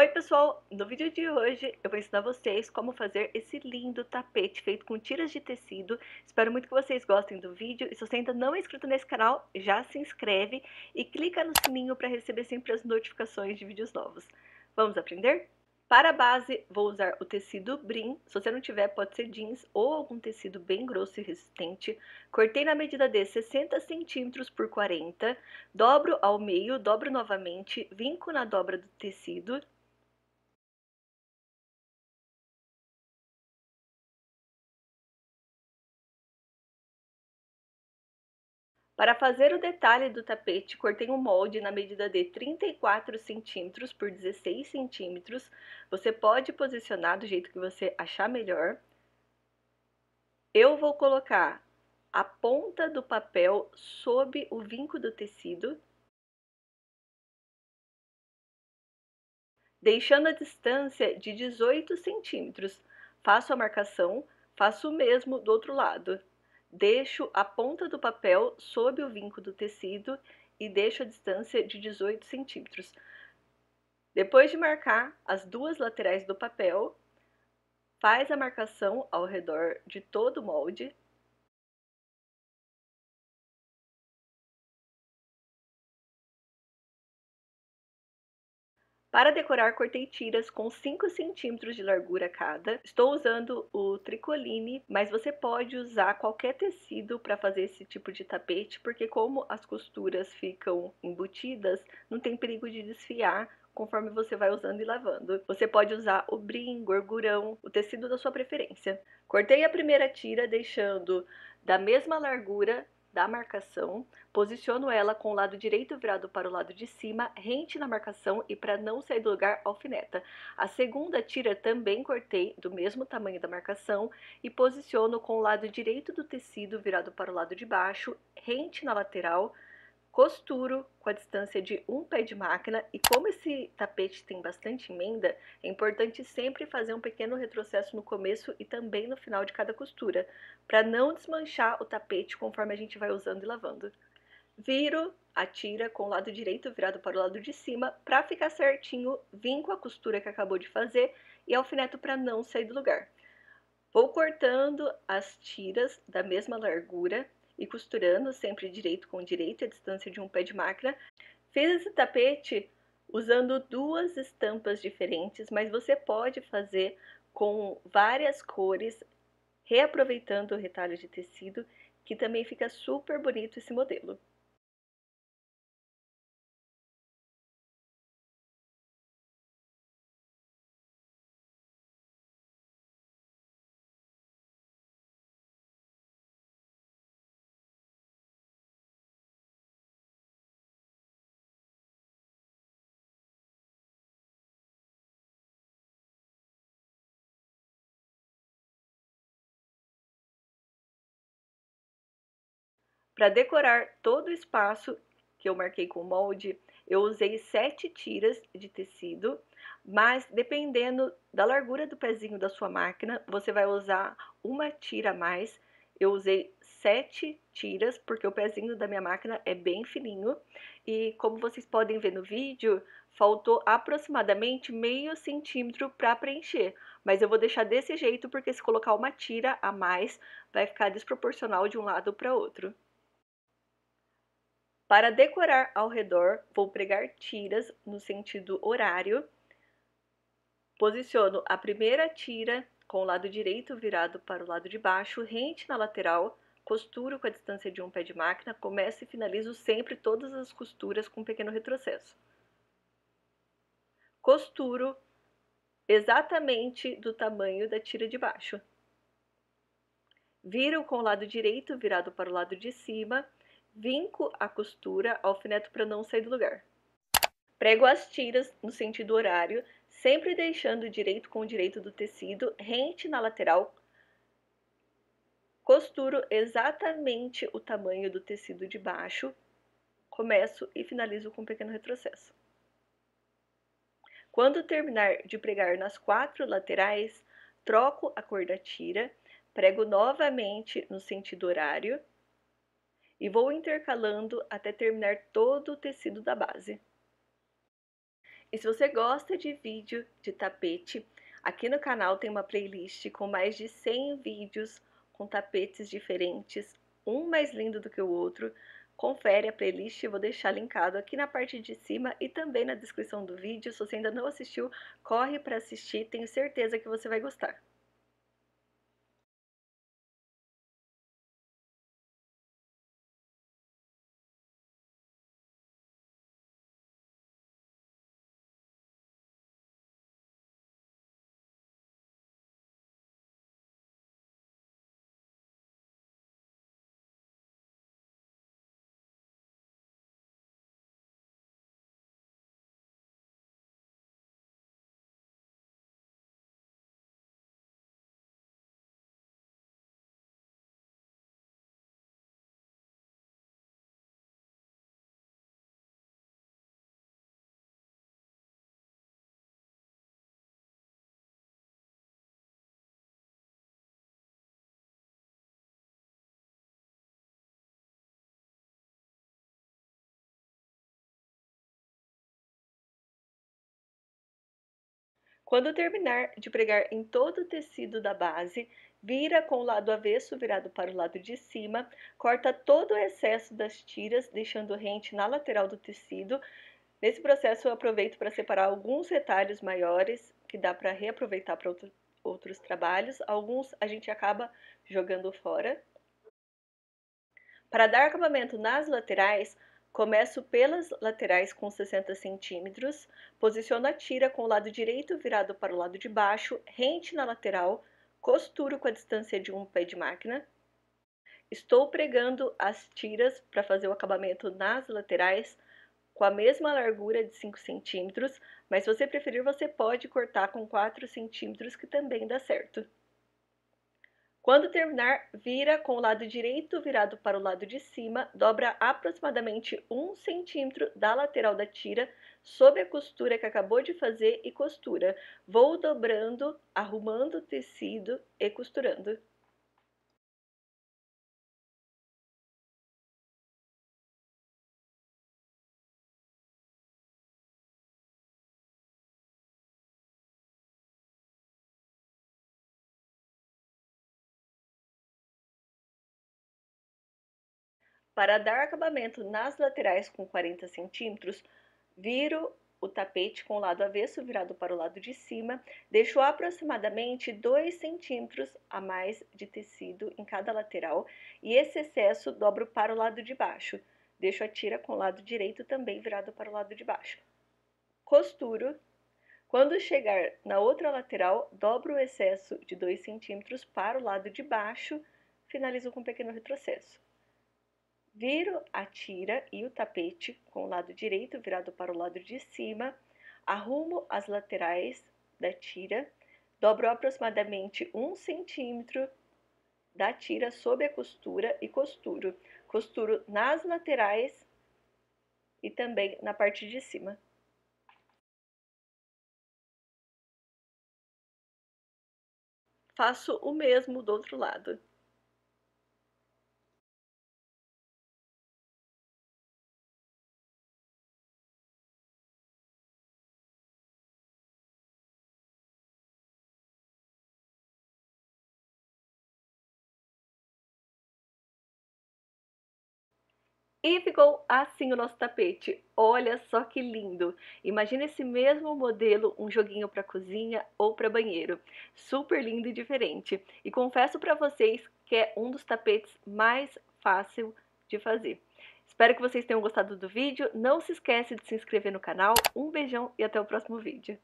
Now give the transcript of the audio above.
Oi pessoal, no vídeo de hoje eu vou ensinar vocês como fazer esse lindo tapete feito com tiras de tecido. Espero muito que vocês gostem do vídeo e se você ainda não é inscrito nesse canal, já se inscreve e clica no sininho para receber sempre as notificações de vídeos novos. Vamos aprender? Para a base, vou usar o tecido brim, se você não tiver pode ser jeans ou algum tecido bem grosso e resistente. Cortei na medida de 60 centímetros por 40, dobro ao meio, dobro novamente, vinco na dobra do tecido Para fazer o detalhe do tapete, cortei um molde na medida de 34 centímetros por 16 centímetros. Você pode posicionar do jeito que você achar melhor. Eu vou colocar a ponta do papel sob o vinco do tecido, deixando a distância de 18 centímetros. Faço a marcação, faço o mesmo do outro lado. Deixo a ponta do papel sob o vinco do tecido e deixo a distância de 18 centímetros. Depois de marcar as duas laterais do papel, faz a marcação ao redor de todo o molde Para decorar, cortei tiras com 5 centímetros de largura cada. Estou usando o tricoline, mas você pode usar qualquer tecido para fazer esse tipo de tapete, porque como as costuras ficam embutidas, não tem perigo de desfiar conforme você vai usando e lavando. Você pode usar o brim, gorgurão, o tecido da sua preferência. Cortei a primeira tira, deixando da mesma largura da marcação, posiciono ela com o lado direito virado para o lado de cima, rente na marcação e para não sair do lugar, alfineta. A segunda tira também cortei do mesmo tamanho da marcação e posiciono com o lado direito do tecido virado para o lado de baixo, rente na lateral, Costuro com a distância de um pé de máquina e como esse tapete tem bastante emenda, é importante sempre fazer um pequeno retrocesso no começo e também no final de cada costura, para não desmanchar o tapete conforme a gente vai usando e lavando. Viro a tira com o lado direito virado para o lado de cima, para ficar certinho, vim com a costura que acabou de fazer e alfineto para não sair do lugar. Vou cortando as tiras da mesma largura e costurando sempre direito com direito, a distância de um pé de máquina, fez esse tapete usando duas estampas diferentes, mas você pode fazer com várias cores, reaproveitando o retalho de tecido, que também fica super bonito esse modelo. Para decorar todo o espaço que eu marquei com molde, eu usei sete tiras de tecido, mas dependendo da largura do pezinho da sua máquina, você vai usar uma tira a mais. Eu usei sete tiras, porque o pezinho da minha máquina é bem fininho. E como vocês podem ver no vídeo, faltou aproximadamente meio centímetro para preencher. Mas eu vou deixar desse jeito, porque se colocar uma tira a mais, vai ficar desproporcional de um lado para outro. Para decorar ao redor, vou pregar tiras no sentido horário. Posiciono a primeira tira com o lado direito virado para o lado de baixo, rente na lateral, costuro com a distância de um pé de máquina, começo e finalizo sempre todas as costuras com um pequeno retrocesso. Costuro exatamente do tamanho da tira de baixo. Viro com o lado direito virado para o lado de cima Vinco a costura alfineto para não sair do lugar. Prego as tiras no sentido horário, sempre deixando o direito com o direito do tecido rente na lateral. Costuro exatamente o tamanho do tecido de baixo. Começo e finalizo com um pequeno retrocesso. Quando terminar de pregar nas quatro laterais, troco a cor da tira, prego novamente no sentido horário e vou intercalando até terminar todo o tecido da base. E se você gosta de vídeo de tapete, aqui no canal tem uma playlist com mais de 100 vídeos com tapetes diferentes, um mais lindo do que o outro. Confere a playlist, vou deixar linkado aqui na parte de cima e também na descrição do vídeo. Se você ainda não assistiu, corre para assistir, tenho certeza que você vai gostar. Quando terminar de pregar em todo o tecido da base, vira com o lado avesso virado para o lado de cima, corta todo o excesso das tiras, deixando rente na lateral do tecido. Nesse processo, eu aproveito para separar alguns retalhos maiores que dá para reaproveitar para outro, outros trabalhos. Alguns a gente acaba jogando fora. Para dar acabamento nas laterais, Começo pelas laterais com 60 centímetros, posiciono a tira com o lado direito virado para o lado de baixo, rente na lateral, costuro com a distância de um pé de máquina. Estou pregando as tiras para fazer o acabamento nas laterais com a mesma largura de 5 centímetros, mas se você preferir, você pode cortar com 4 centímetros que também dá certo. Quando terminar, vira com o lado direito virado para o lado de cima, dobra aproximadamente 1 centímetro da lateral da tira sobre a costura que acabou de fazer e costura. Vou dobrando, arrumando o tecido e costurando. Para dar acabamento nas laterais com 40 centímetros, viro o tapete com o lado avesso virado para o lado de cima, deixo aproximadamente 2 centímetros a mais de tecido em cada lateral e esse excesso dobro para o lado de baixo. Deixo a tira com o lado direito também virado para o lado de baixo. Costuro. Quando chegar na outra lateral, dobro o excesso de 2 centímetros para o lado de baixo, finalizo com um pequeno retrocesso. Viro a tira e o tapete com o lado direito virado para o lado de cima, arrumo as laterais da tira, dobro aproximadamente um centímetro da tira sob a costura e costuro. Costuro nas laterais e também na parte de cima. Faço o mesmo do outro lado. E ficou assim o nosso tapete. Olha só que lindo! Imagina esse mesmo modelo, um joguinho para cozinha ou para banheiro. Super lindo e diferente. E confesso para vocês que é um dos tapetes mais fácil de fazer. Espero que vocês tenham gostado do vídeo. Não se esquece de se inscrever no canal. Um beijão e até o próximo vídeo.